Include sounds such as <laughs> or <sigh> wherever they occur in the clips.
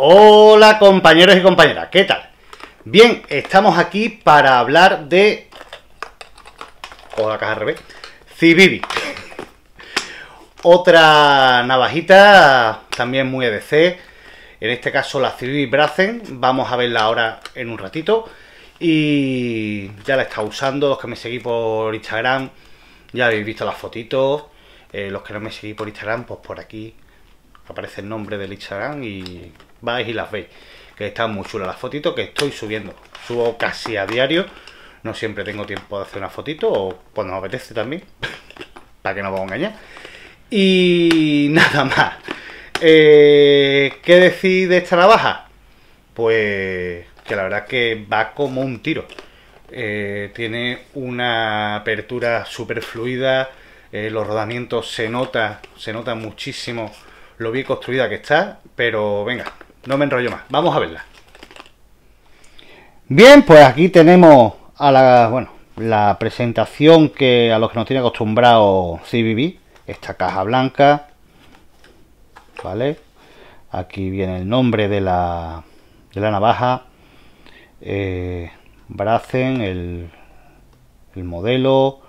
Hola compañeros y compañeras, ¿qué tal? Bien, estamos aquí para hablar de... O la caja al revés. Civivi. Otra navajita, también muy EDC. En este caso la Civivi Brazen, Vamos a verla ahora en un ratito. Y ya la está usando. Los que me seguís por Instagram ya habéis visto las fotitos. Eh, los que no me seguís por Instagram, pues por aquí aparece el nombre del Instagram y vais y las veis. Que están muy chulas las fotitos que estoy subiendo. Subo casi a diario. No siempre tengo tiempo de hacer una fotito o cuando me apetece también. <laughs> para que no vamos a engañar. Y <laughs> nada más. Eh, ¿Qué decir de esta navaja? Pues que la verdad que va como un tiro. Eh, tiene una apertura super fluida, eh, los rodamientos se nota, se nota muchísimo lo bien construida que está, pero venga, no me enrollo más. Vamos a verla. Bien, pues aquí tenemos a la, bueno, la presentación que a los que nos tiene acostumbrado CBB. Esta caja blanca. ¿Vale? Aquí viene el nombre de la, de la navaja. Brazen, eh, Bracen, el, el modelo.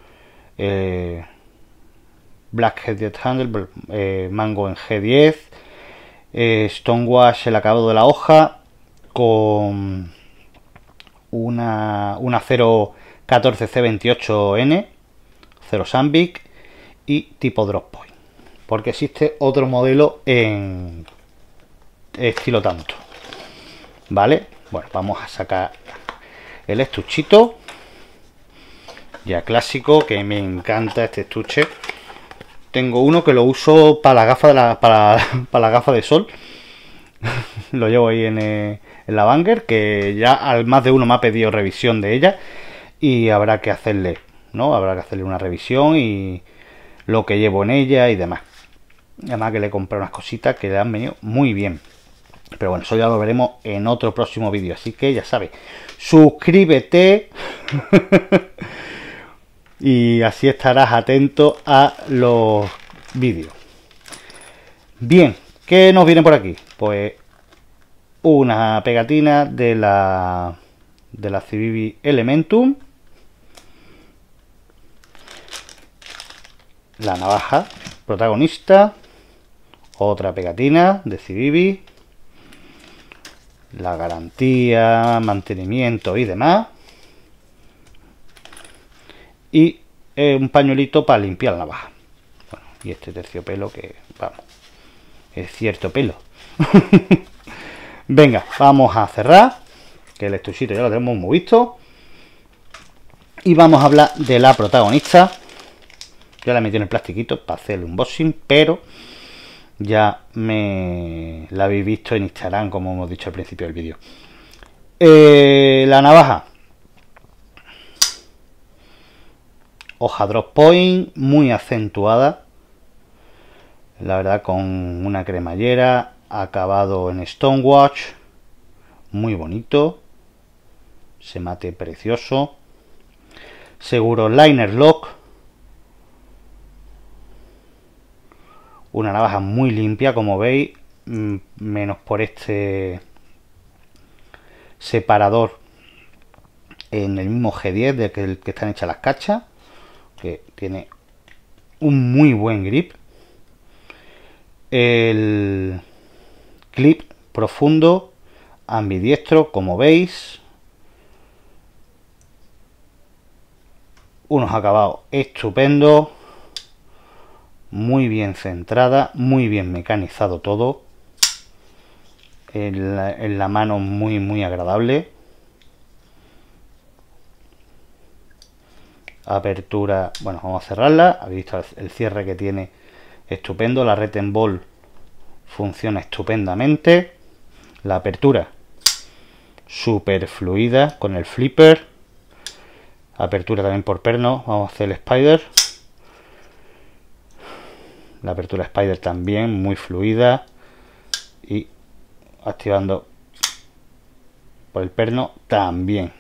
Eh, Blackhead Handle, eh, Mango en G10. Eh, Stonewash el acabado de la hoja con una, Una c 28 n 0 Sambic y tipo drop point. Porque existe otro modelo en estilo tanto. ¿Vale? Bueno, vamos a sacar el estuchito. Ya clásico, que me encanta este estuche. Tengo uno que lo uso para la gafa de, para, <laughs> la gafa de sol. <laughs> lo llevo ahí eh, en, la Banger, que ya al más de uno me ha pedido revisión de ella. Y habrá que hacerle, ¿no? Habrá que hacerle una revisión y lo que llevo en ella y demás. Además que le compré unas cositas que le han venido muy bien. Pero bueno, eso ya lo veremos en otro próximo vídeo. Así que ya sabes, suscríbete. <laughs> y así estarás atento a los vídeos. Bien, ¿qué nos viene por aquí? Pues una pegatina de la de la Civivi Elementum. La navaja protagonista. Otra pegatina de Civivi. La garantía, mantenimiento y demás y eh, un pañuelito para limpiar la navaja y este terciopelo que, vamos, es cierto pelo. <laughs> Venga, vamos a cerrar, que el estuchito ya lo tenemos muy visto. Y vamos a hablar de la protagonista. Yo la metí en el plastiquito para hacer el unboxing, pero ya me la habéis visto en Instagram, como hemos dicho al principio del vídeo. Eh, la navaja, hoja drop point muy acentuada, la verdad con una cremallera, acabado en Stonewatch, muy bonito, se mate precioso, seguro liner lock, una navaja muy limpia como veis, mm, menos por este separador en el mismo G10 del que, están hechas las cachas que tiene un muy buen grip. El clip profundo, ambidiestro, como veis. Unos acabados estupendo, Muy bien centrada, muy bien mecanizado todo. en la mano muy, muy agradable. apertura, bueno, vamos a cerrarla, habéis visto el cierre que tiene estupendo, la red en em bol funciona estupendamente, la apertura super fluida con el flipper, apertura también por perno, vamos a hacer el spider, la apertura spider también muy fluida y activando por el perno también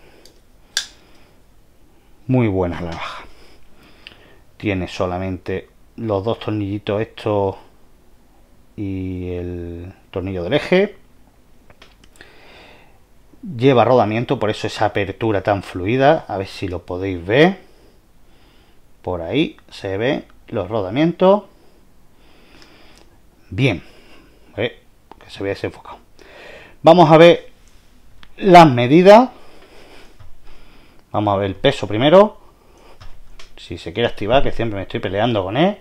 muy buena la baja. tiene solamente los dos tornillitos estos y el tornillo del eje lleva rodamiento por eso esa apertura tan fluida a ver si lo podéis ver por ahí se ven los rodamientos bien eh, que se ve desenfocado vamos a ver las medidas Vamos a ver el peso primero. Si se quiere activar, que siempre me estoy peleando con él.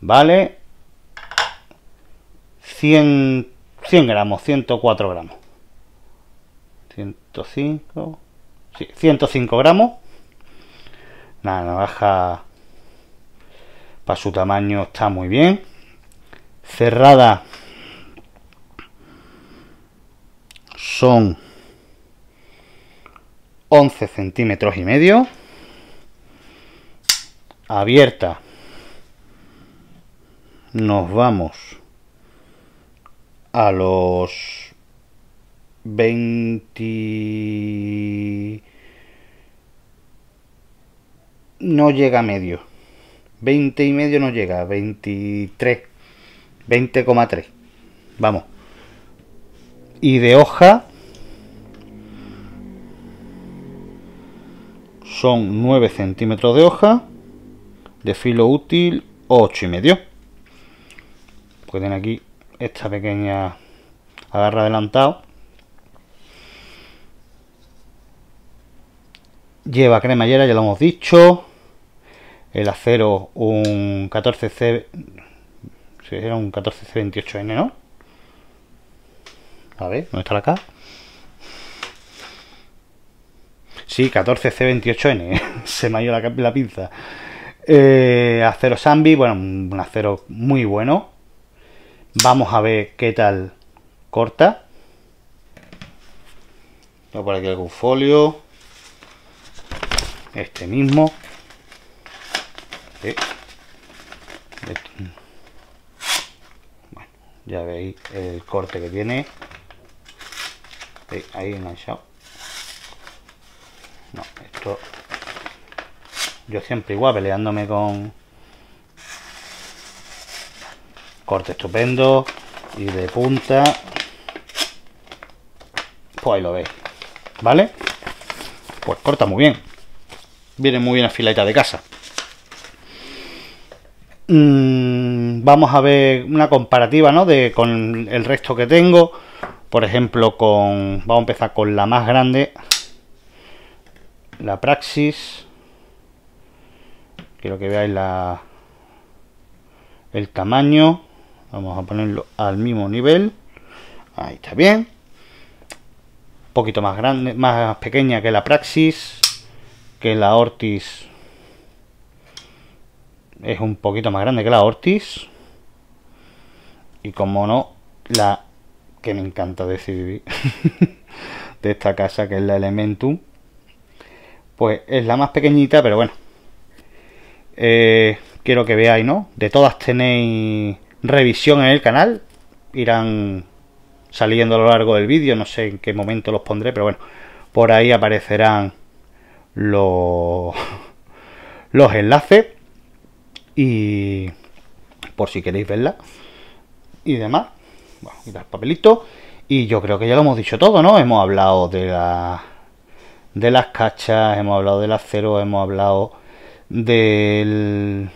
Vale. 100, 100 gramos, 104 gramos. 105... Sí, 105 gramos. La navaja para su tamaño está muy bien. Cerrada son 11 centímetros y medio, abierta. Nos vamos a los 20... No llega a medio. 20 y medio no llega, 23. 20,3. Vamos. Y de hoja son 9 centímetros de hoja, de filo útil 8 y medio. Pueden aquí esta pequeña agarra adelantado. Lleva cremallera, ya lo hemos dicho. El acero un 14C si era un 14C28N, ¿no? A ver, ¿dónde está la K? sí, 14C28N, <laughs> se me ha ido la, pinza. Eh, acero Sambi bueno, un acero muy bueno. Vamos a ver qué tal corta. Tengo por aquí algún folio. Este mismo. Bueno, ya veis el corte que tiene. en ahí enganchado. Yo siempre igual, peleándome con... Corte estupendo. Y de punta. Pues ahí lo veis. ¿Vale? Pues corta muy bien. Viene muy bien afilada de casa. Mm, vamos a ver una comparativa, ¿no? De, con el resto que tengo. Por ejemplo, con... Vamos a empezar con la más grande. La Praxis quiero que veáis la el tamaño vamos a ponerlo al mismo nivel ahí está bien un poquito más grande más pequeña que la praxis que la ortis es un poquito más grande que la ortis y como no la que me encanta decidir <laughs> de esta casa que es la elementum pues es la más pequeñita pero bueno eh, quiero que veáis, ¿no? De todas tenéis revisión en el canal, irán saliendo a lo largo del vídeo, no sé en qué momento los pondré, pero bueno, por ahí aparecerán los, <laughs> los enlaces y por si queréis verla y demás. Bueno, y el papelito. Y yo creo que ya lo hemos dicho todo, ¿no? Hemos hablado de la de las cachas, hemos hablado del acero, hemos hablado del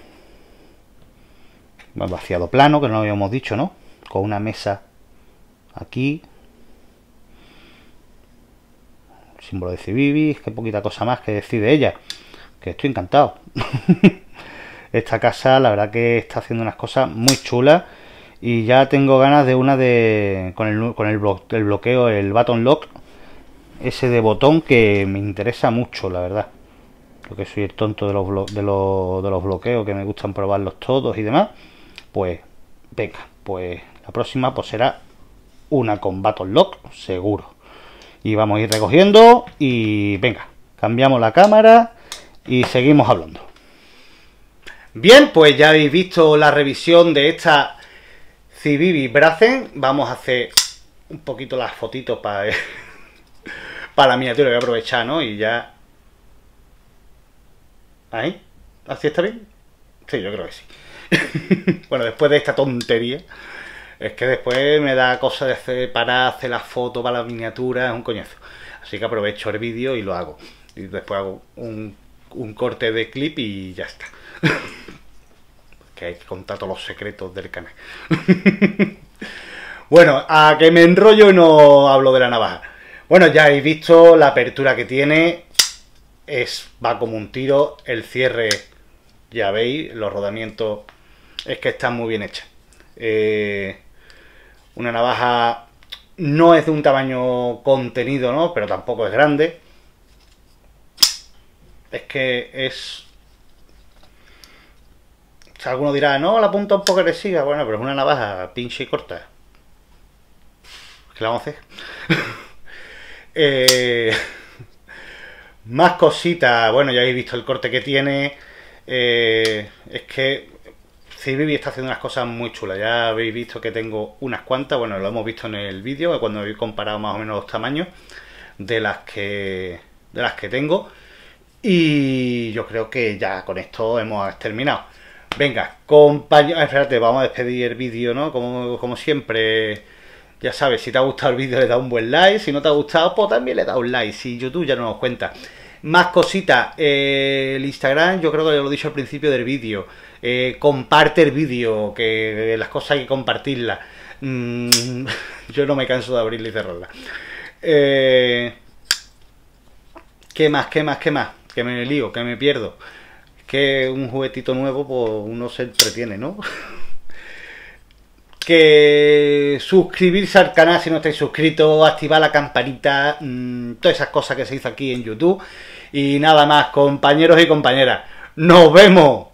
vaciado plano, que no habíamos dicho, ¿no? Con una mesa aquí. símbolo de Cibibis, que poquita cosa más que decir de ella. Que estoy encantado. <laughs> Esta casa, la verdad que está haciendo unas cosas muy chulas. Y ya tengo ganas de una de. con el, con el bloqueo, el button lock. Ese de botón que me interesa mucho, la verdad que soy el tonto de los, de, bloqueos, que me gustan probarlos todos y demás, pues venga, pues la próxima pues será una con Battle Lock, seguro. Y vamos a ir recogiendo y venga, cambiamos la cámara y seguimos hablando. Bien, pues ya habéis visto la revisión de esta Civivi Bracen. Vamos a hacer un poquito las fotitos para, <laughs> para la miniatura, voy a aprovechar, ¿no? Y ya ¿Ahí? ¿Así está bien? Sí, yo creo que sí. <laughs> bueno, después de esta tontería, es que después me da cosa de hacer, parar, hacer la foto para la miniatura, es un coñazo. Así que aprovecho el vídeo y lo hago. Y después hago un corte de clip y ya está. <laughs> que hay que contar todos los secretos del canal. <laughs> bueno, a que me enrollo y no hablo de la navaja. Bueno, ya habéis visto la apertura que tiene, es, va como un tiro, el cierre, ya veis, los rodamientos, es que están muy bien hechas. Eh, una navaja no es de un tamaño contenido, ¿no? Pero tampoco es grande. Es que es... si alguno dirá, no, la punta un poco agresiva. Bueno, pero es una navaja pinche y corta. ¿Qué la vamos a hacer? <laughs> eh... Más cositas. Bueno, ya habéis visto el corte que tiene. Eh, es que CBB está haciendo unas cosas muy chulas. Ya habéis visto que tengo unas cuantas. Bueno, lo hemos visto en el vídeo, cuando he comparado más o menos los tamaños de las que, de las que tengo. Y yo creo que ya con esto hemos terminado. Venga, compañeros... Ah, espérate, vamos a despedir el vídeo, ¿no? Como, como siempre... Ya sabes, si te ha gustado el vídeo le da un buen like, si no te ha gustado, pues también le da un like, si YouTube ya no nos cuenta. Más cositas, eh, el Instagram, yo creo que ya lo he dicho al principio del vídeo, eh, comparte el vídeo, que las cosas hay que compartirlas. Mm, <laughs> yo no me canso de abrirla y cerrarla. Eh, ¿Qué más, qué más, qué más? Que me lío, que me pierdo. Que un juguetito nuevo, pues uno se entretiene, ¿no? <laughs> que suscribirse al canal si no estáis suscritos, activar la campanita, mm, todas esas cosas que se hizo aquí en YouTube. Y nada más, compañeros y compañeras, nos vemos.